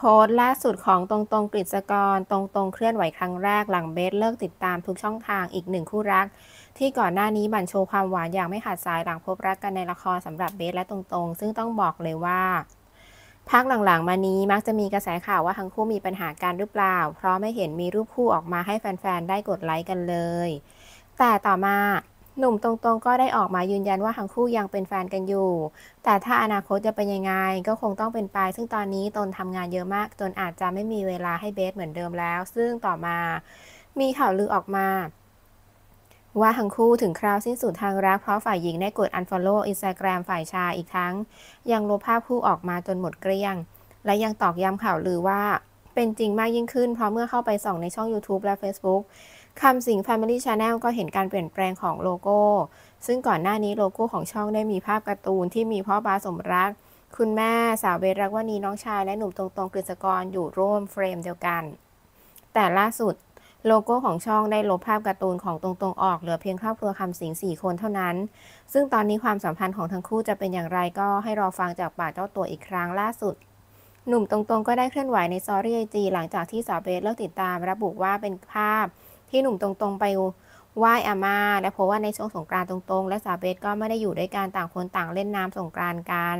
โพสต์ล่าสุดของตรงตรงกฤษกรตรงตรงเคลื่อนไหวครั้งแรกหลังเบสเลิกติดตามทุกช่องทางอีกหนึ่งคู่รัก ที่ก่อนหน้านี้บันโชว์ความหวานอย่างไม่ขาดสายหลังพบรักกันในละครสำหรับเบสและตรงตรงซึ่งต้องบอกเลยว่าพักหลังๆมานี้มักจะมีกระแสข่าวว่าทั้งคู่มีปัญหาการหรือเปล่า เพราะไม่เห็นมีรูปคู่ออกมาให้แฟนๆได้กดไลค์กันเลย แต่ต่อมาหนุ่มตรงๆก็ได้ออกมายืนยันว่าทั้งคู่ยังเป็นแฟนกันอยู่ แต่ถ้าอนาคตจะเป็นยังไงก็คงต้องเป็นไป ซึ่งตอนนี้ตนทำงานเยอะมากจนอาจจะไม่มีเวลาให้เบสเหมือนเดิมแล้ว ซึ่งต่อมา มีข่าวลือออกมา ว่าทั้งคู่ถึงคราวสิ้นสุดทางรักเพราะฝ่ายหญิงได้กด unfollow Instagram ฝ่ายชายอีกทั้ง ยังลบภาพคู่ออกมาจนหมดเกลี้ยง และยังตอกย้ำข่าวลือว่าเป็นจริงมากยิ่งขึ้น เพราะเมื่อเข้าไปส่องในช่อง YouTube และ Facebook คำสิง Family Channel ก็เห็นการเปลี่ยนแปลงของโลโก้ ซึ่งก่อนหน้านี้โลโก้ของช่องได้มีภาพการ์ตูนที่มีพ่อบาสมรัก คุณแม่สาวเวรักวนีน้องชายและหนุ่มตรงตรงกฤษกรอยู่ร่วมเฟรมเดียวกัน แต่ล่าสุด โลโก้ของช่องได้ลบภาพการ์ตูนของตรงๆออกเหลือเพียงครอบครัวคำสิงสี่คนเท่านั้น ซึ่งตอนนี้ความสัมพันธ์ของทั้งคู่จะเป็นอย่างไรก็ให้รอฟังจากปากเจ้าตัวอีกครั้งล่าสุด หนุ่มตรงๆก็ได้เคลื่อนไหวในซอรี่ไอจีหลังจากที่สาวเบสเลิกติดตามระบุว่าเป็นภาพที่หนุ่มตรงๆไปไหว้อาม่าและพราะว่าในช่วงสงกรานต์ตรงๆ และสาเบสก็ไม่ได้อยู่ด้วยกันต่างคนต่างเล่นน้ำสงกรานต์กัน